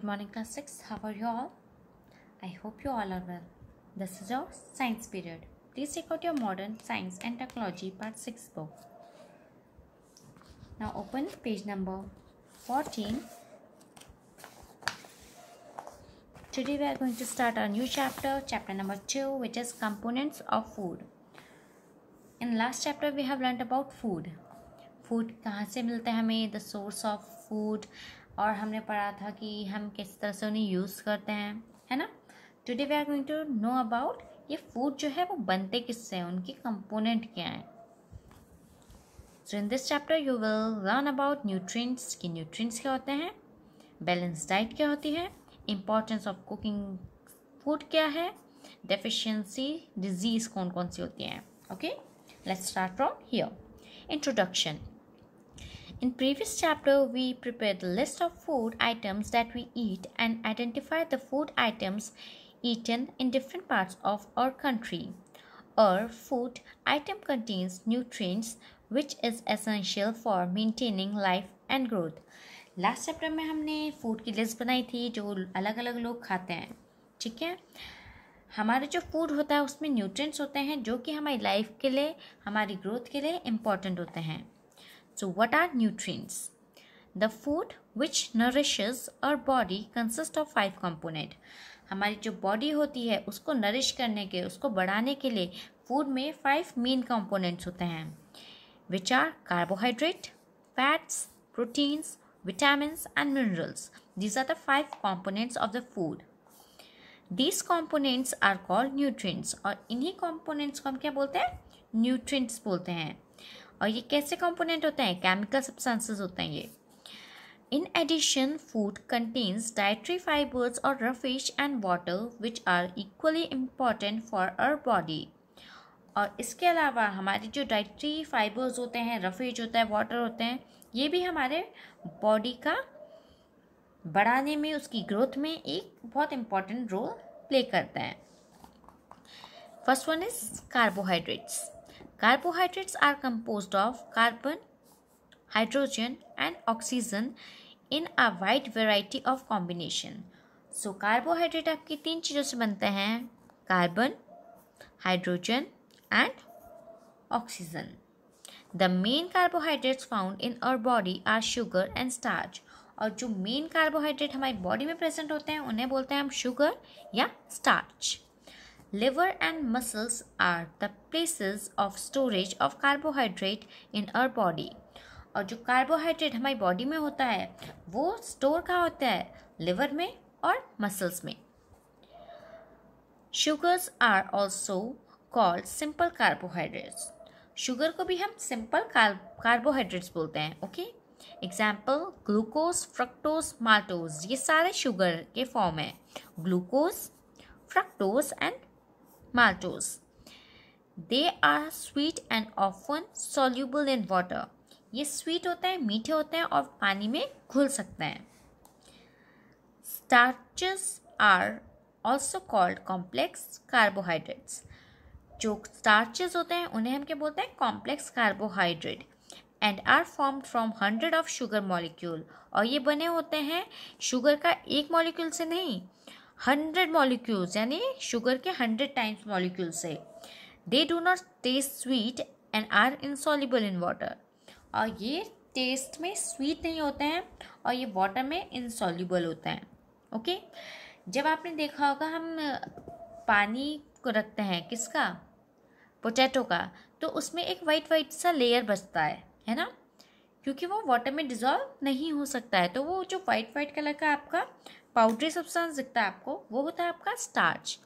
Good morning class 6. How are you all? I hope you all are well. This is your science period. Please check out your modern science and technology part 6 book. Now open page number 14. Today we are going to start a new chapter, chapter number 2 which is components of food. In last chapter we have learned about food. Food, कहाँ से मिलता है हमें the source of food. और हमने पढ़ा था कि हम किस तरह से उन्हें यूज़ करते हैं है ना today we are going to know about ये फूड जो है वो बनते किससे हैं उनके कंपोनेंट क्या हैं so in this chapter you will learn about nutrients कि न्यूट्रिएंट्स क्या होते हैं बैलेंस डाइट क्या होती है इम्पोर्टेंस ऑफ कुकिंग फूड क्या है डेफिशिएंसी डिजीज़ कौन कौन सी होती हैं okay let's start from here introduction In previous chapter, we prepared the list of food items that we eat and identified the food items eaten in different parts of our country. Our food item contains nutrients which is essential for maintaining life and growth. Last chapter में हमने food की list बनाई थी जो अलग अलग लोग खाते हैं ठीक है हमारे जो फूड होता है उसमें न्यूट्रिएंट्स होते हैं जो कि हमारी लाइफ के लिए हमारी ग्रोथ के लिए इम्पॉर्टेंट होते हैं So what are nutrients? The food which nourishes our body consists of five component. हमारी जो बॉडी होती है उसको नरिश करने के उसको बढ़ाने के लिए फूड में फाइव मेन कंपोनेंट्स होते हैं which are carbohydrate fats proteins vitamins and minerals these are the five components of the food these components are called nutrients और इन्हीं components को हम क्या बोलते हैं nutrients बोलते हैं और ये कैसे कंपोनेंट होते हैं केमिकल सब्सटेंसेस होते हैं ये in addition food contains dietary fibres और roughage and water which are equally important for our body और इसके अलावा हमारे जो डाइट्री फाइबर्स होते हैं रफेज होता है वाटर होते हैं ये भी हमारे बॉडी का बढ़ाने में उसकी ग्रोथ में एक बहुत इम्पॉर्टेंट रोल प्ले करता है first one is carbohydrates Carbohydrates are composed of carbon, hydrogen and oxygen in a wide variety of combination. so, carbohydrate aapke teen cheezon se bante hain carbon hydrogen and oxygen the main carbohydrates found in our body are sugar and starch और जो main carbohydrate हमारी body में present होते हैं उन्हें बोलते हैं हम शुगर या starch Liver and muscles are the places of storage of carbohydrate in our body. और जो कार्बोहाइड्रेट हमारी बॉडी में होता है वो स्टोर कहाँ होता है लिवर में और मसल्स में sugars are also called simple carbohydrates sugar को भी हम सिंपल कार्बोहाइड्रेट्स बोलते हैं okay example glucose fructose maltose ये सारे शुगर के फॉर्म हैं glucose fructose and maltose. They are sweet and often soluble in water ये स्वीट होते हैं मीठे होते हैं और पानी में घुल सकते हैं starches are also called complex carbohydrates जो स्टार्चेस होते हैं उन्हें हम क्या बोलते हैं complex carbohydrate and are formed from hundred of sugar molecule और ये बने होते हैं शुगर का एक मॉलिक्यूल से नहीं हंड्रेड मॉलिक्यूल्स यानी शुगर के हंड्रेड टाइम्स मॉलिक्यूल्स है they do not taste sweet and are insoluble in water और ये टेस्ट में स्वीट नहीं होते हैं और ये वाटर में इंसॉल्यूबल होते हैं ओके जब आपने देखा होगा हम पानी को रखते हैं किसका पोटैटो का तो उसमें एक वाइट वाइट सा लेयर बचता है है ना क्योंकि वो वाटर में डिजॉल्व नहीं हो सकता है तो वो जो वाइट वाइट कलर का आपका पाउडरी सब्सटेंस दिखता है आपको वो होता है आपका स्टार्च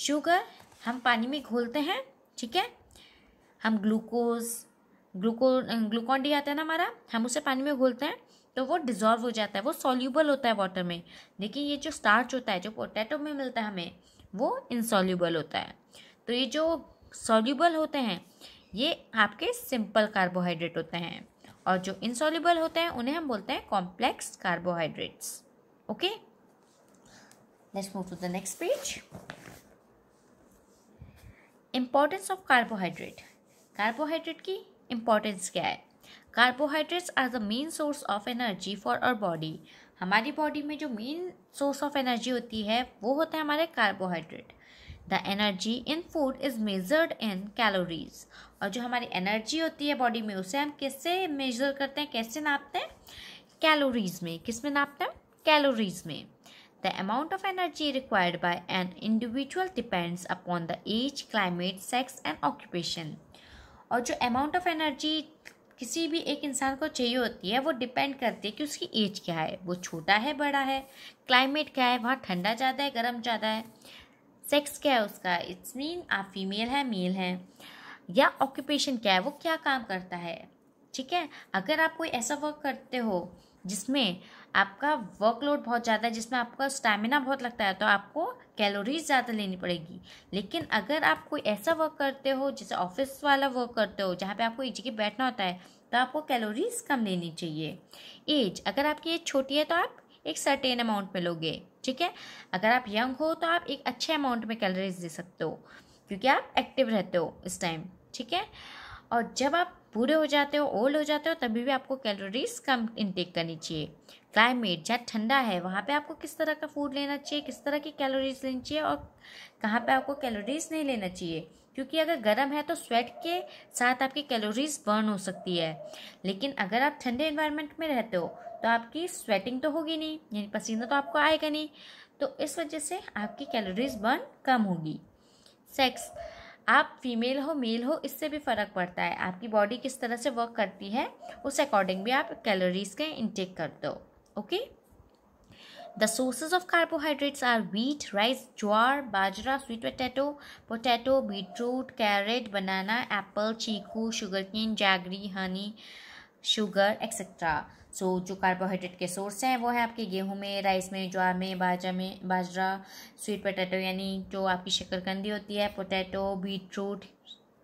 शुगर हम पानी में घोलते हैं ठीक है हम ग्लूकोज ग्लूको ग्लूकॉन डी आता है ना हमारा हम उसे पानी में घोलते हैं तो वो डिजॉल्व हो जाता है वो सॉल्यूबल होता है वाटर में देखिए ये जो स्टार्च होता है जो पोटैटो में मिलता है हमें वो इनसॉल्यूबल होता है तो ये जो सॉल्यूबल होते हैं ये आपके सिंपल कार्बोहाइड्रेट होते हैं और जो इनसॉल्यूबल होते हैं उन्हें हम बोलते हैं complex carbohydrates okay let's move to the next page importance of carbohydrate carbohydrate की importance क्या है carbohydrates are the main source of energy for our body हमारी बॉडी में जो मेन सोर्स ऑफ एनर्जी होती है वो होता है हमारे carbohydrate the energy in food is measured in calories और जो हमारी एनर्जी होती है बॉडी में उसे हम कैसे मेजर करते हैं कैसे नापते हैं कैलोरीज में किस में नापते हैं कैलोरीज में the amount of energy required by an individual depends upon the age climate sex and occupation और जो अमाउंट ऑफ एनर्जी किसी भी एक इंसान को चाहिए होती है वो डिपेंड करती है कि उसकी एज क्या है वो छोटा है बड़ा है क्लाइमेट क्या है वहाँ ठंडा ज़्यादा है गर्म ज़्यादा है सेक्स क्या है उसका इट्स मीन आप फीमेल है मेल है या ऑक्यूपेशन क्या है वो क्या काम करता है ठीक है अगर आप कोई ऐसा वर्क करते हो जिसमें आपका वर्कलोड बहुत ज़्यादा है जिसमें आपका स्टेमिना बहुत लगता है तो आपको कैलोरीज ज़्यादा लेनी पड़ेगी लेकिन अगर आप कोई ऐसा वर्क करते हो जैसे ऑफिस वाला वर्क करते हो जहाँ पे आपको एक जगह बैठना होता है तो आपको कैलोरीज कम लेनी चाहिए एज अगर आपकी एज छोटी है तो आप एक सर्टेन अमाउंट में लोगे ठीक है अगर आप यंग हो तो आप एक अच्छे अमाउंट में कैलोरीज दे सकते हो क्योंकि आप एक्टिव रहते हो इस टाइम ठीक है और जब आप पूरे हो जाते हो ओल्ड हो जाते हो तभी भी आपको कैलोरीज कम इनटेक करनी चाहिए क्लाइमेट जहाँ ठंडा है वहाँ पे आपको किस तरह का फूड लेना चाहिए किस तरह की कैलोरीज लेनी चाहिए और कहाँ पे आपको कैलोरीज नहीं लेना चाहिए क्योंकि अगर गर्म है तो स्वेट के साथ आपकी कैलोरीज बर्न हो सकती है लेकिन अगर आप ठंडे इन्वायरमेंट में रहते हो तो आपकी स्वेटिंग तो होगी नहीं यानी पसीना तो आपको आएगा नहीं तो इस वजह से आपकी कैलोरीज बर्न कम होगी सेक्स आप फीमेल हो मेल हो इससे भी फ़र्क पड़ता है आपकी बॉडी किस तरह से वर्क करती है उस अकॉर्डिंग भी आप कैलोरीज के इंटेक कर दो okay the sources of carbohydrates are wheat rice jowar bajra sweet potato potato beetroot carrot banana apple chikoo sugarcane jaggery honey sugar etcetera so so, जो कार्बोहाइड्रेट के सोर्स हैं वो हैं आपके गेहूं में राइस में ज्वार में बाजरा में बाजरा स्वीट पोटैटो यानी जो आपकी शक्करकंदी होती है potato beetroot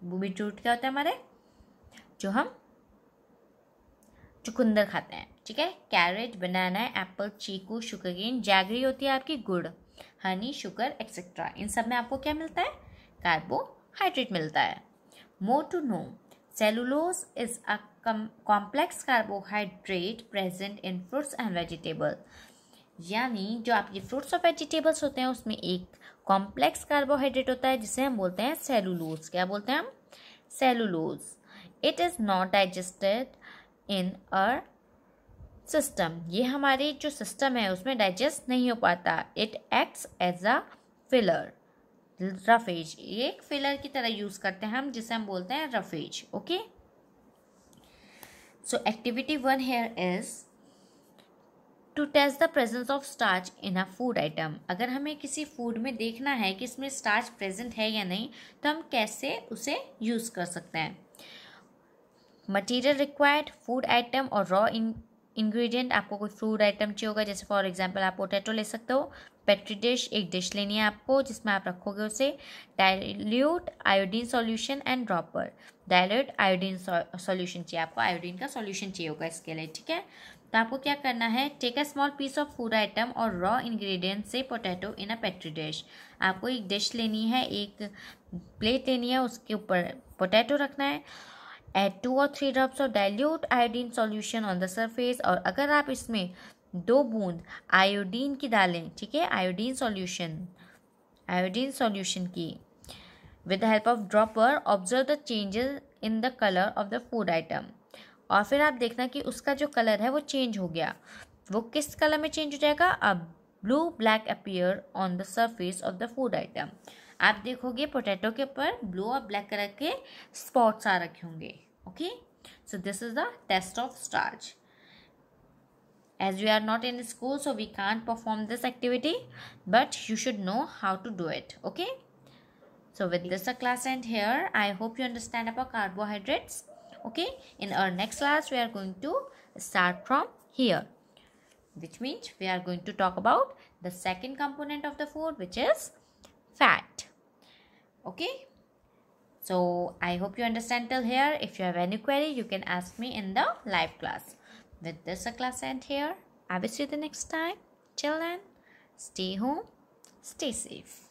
beetroot क्या होता है हमारे जो हम चुकंदर खाते हैं ठीक है कैरेट बनाना एप्पल चीकू शुगरगेन जैगरी होती है आपकी गुड़ हनी शुगर एक्सेट्रा इन सब में आपको क्या मिलता है कार्बोहाइड्रेट मिलता है more to know cellulose is a complex carbohydrate present in fruits and vegetable यानी जो आपके फ्रूट्स और वेजिटेबल्स होते हैं उसमें एक कॉम्प्लेक्स कार्बोहाइड्रेट होता है जिसे हम बोलते हैं सेलुलोज क्या बोलते हैं हम cellulose it is not digested in our system ये हमारे जो सिस्टम है उसमें डाइजेस्ट नहीं हो पाता it acts as a filler roughage एक फिलर की तरह यूज़ करते हैं हम जिसे हम बोलते हैं roughage okay so activity one here is to test the presence of starch in a food item अगर हमें किसी फूड में देखना है कि इसमें स्टार्च प्रेजेंट है या नहीं तो हम कैसे उसे यूज़ कर सकते हैं मटीरियल रिक्वायर्ड फूड आइटम और रॉ इन इन्ग्रीडियंट आपको कोई फूड आइटम चाहिए होगा जैसे फॉर एग्जाम्पल आप पोटैटो ले सकते हो पेट्री डिश एक डिश लेनी है आपको जिसमें आप रखोगे उसे dilute iodine solution and dropper dilute iodine solution चाहिए आपको आयोडीन का सॉल्यूशन चाहिए होगा इसके लिए ठीक है तो आपको क्या करना है take a small piece of food item और रॉ इंग्रेडिएंट से potato in a petri dish आपको एक डिश लेनी है एक प्लेट लेनी है उसके ऊपर पोटैटो रखना है एड टू और three drops of dilute iodine solution on the surface और अगर आप इसमें दो बूंद आयोडीन की डालें ठीक है आयोडीन सॉल्यूशन आयोडीन सॉल्यूशन की with the help of dropper observe the changes in the colour of the food item और फिर आप देखना कि उसका जो कलर है वो चेंज हो गया वो किस कलर में चेंज हो जाएगा अब blue black appear on the surface of the food item आप देखोगे पोटैटो के ऊपर ब्लू और ब्लैक कलर के स्पॉट्स आ रखे होंगे okay so this is the test of starch as we are not in school so we can't perform this activity but you should know how to do it okay so with this a class end here i hope you understand about carbohydrates okay in our next class we are going to start from here which means we are going to talk about the second component of the food which is fat okay so i hope you understand till here if you have any query you can ask me in the live class with this, our class end here. I will see you the next time. Till then, stay home, stay safe.